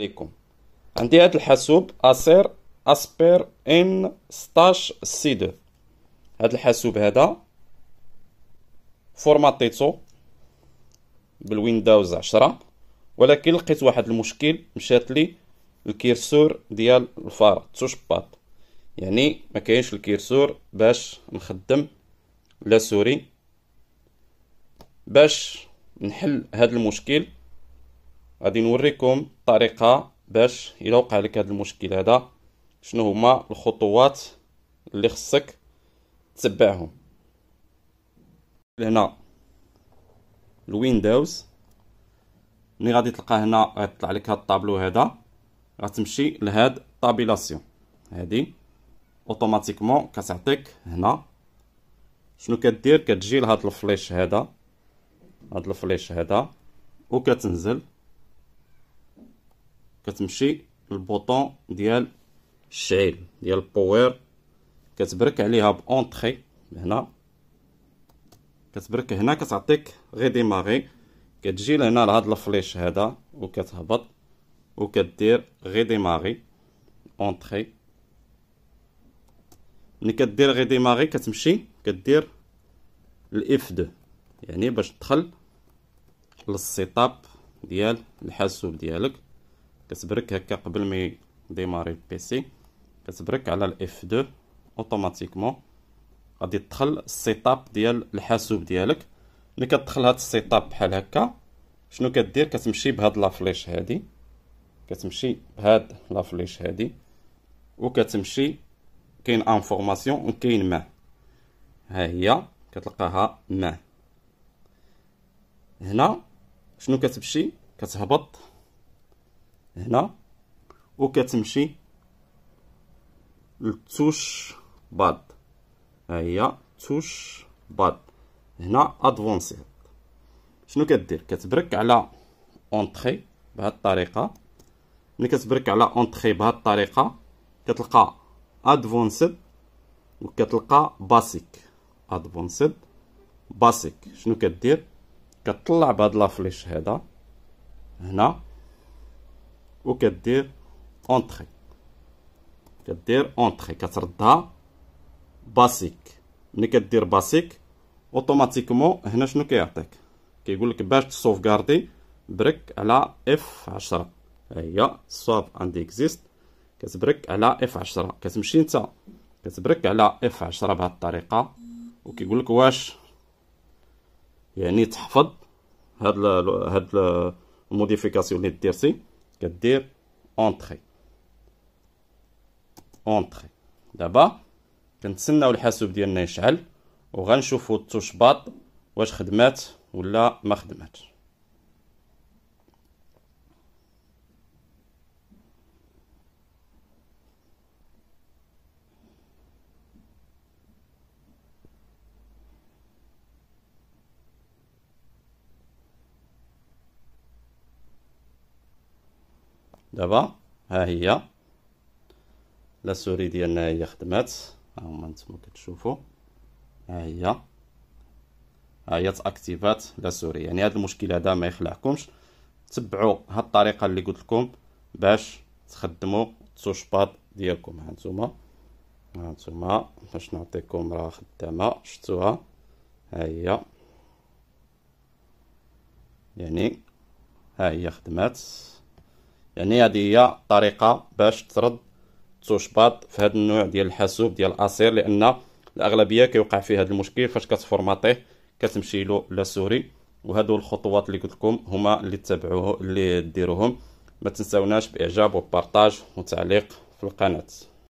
عليكم عندي هاد الحاسوب اسير اسبير ان 16 سي 2 هاد الحاسوب هذا فورماتيتو بالويندوز 10 ولكن لقيت واحد المشكل مشات لي الكيرسور ديال الفار توش بات يعني ما كاينش الكيرسور باش نخدم لا سوري باش نحل هذا المشكل غادي نوريكم طريقه باش الا وقع لك هذا المشكل هذا شنو هما الخطوات اللي خصك تتبعهم هنا الويندوز ملي غادي تلقى هنا غتطلع لك هاد الطابلو هذا غتمشي لهاد طابيلاسيون هادي اوتوماتيكمون كتعطيك هنا شنو كدير كتجي لهاد الفليش هذا هاد الفليش هذا وكتنزل كتمشي للبوطون ديال الشعيل ديال البوير كتبرك عليها بونطري هنا كتبرك هنا كتعطيك غي ديماري كتجي لهنا لهاد الفليش هذا وكتهبط وكدير غي ديماري اونطري ملي كدير غي ديماري كتمشي كدير الاف دو يعني باش تدخل للسيتاب ديال الحاسوب ديالك كتبرك هكا قبل ما ديماري البيسي كتبرك على الاف 2 اوتوماتيكمون غادي تدخل السيتاب ديال الحاسوب ديالك ملي كتدخل هاد السيتاب بحال هكا شنو كدير كتمشي بهاد لافليش هادي كتمشي بهاد لافليش هادي وكتمشي كاين انفورماسيون وكاين ما ها هي كتلقاها ما هنا شنو كتمشي كتهبط هنا وكتمشي لتوش باد ها هي توش باد هنا ادفونسي شنو كدير كتبرك على اونطري بهاد الطريقه ملي كتبرك على اونطري بهاد الطريقه كتلقى ادفونسد وكتلقى باسيك ادفونسد باسيك شنو كدير كتطلع بهاد لافليش هذا هنا وكدير اونتري كدير اونتري كتردها باسيك ملي كدير باسيك اوتوماتيكمون هنا شنو كيعطيك كيقول لك باش تسوفغاردي برك على اف 10 ها هي سواب اند اكزيست كتبرك على اف 10 كتمشي انت كتبرك على اف 10 بهذه الطريقه وكيقول لك واش يعني تحفظ هاد هاد الموديفيكاسيون اللي درتي كدير اونتري اونتري دابا كنتسناو الحاسوب ديالنا يشعل وغنشوفو باط واش خدمات ولا ما خدماتش دابا ها هي لاسوري ديالنا هي خدمات ها هما نتوما كتشوفوا ها هي ها هي تاكتيفات لاسوري يعني هذا المشكل هذا ما يخلعكمش تبعوا هاد الطريقه اللي قلت لكم باش تخدموا التوش باد ديالكم ها نتوما ها نتوما باش نعطيكم راه خدامه شفتوها ها هي يعني ها هي خدمات يعني هذه هي طريقه باش ترد تشباط في هذا النوع ديال الحاسوب ديال الاسير لان الاغلبيه كيوقع فيه هذا المشكل فاش كتفورماطيه كتمشي له لا سوري الخطوات اللي قلت لكم هما اللي تتبعوه اللي ديروهم ما تنساوناش باعجاب وبارطاج وتعليق في القناه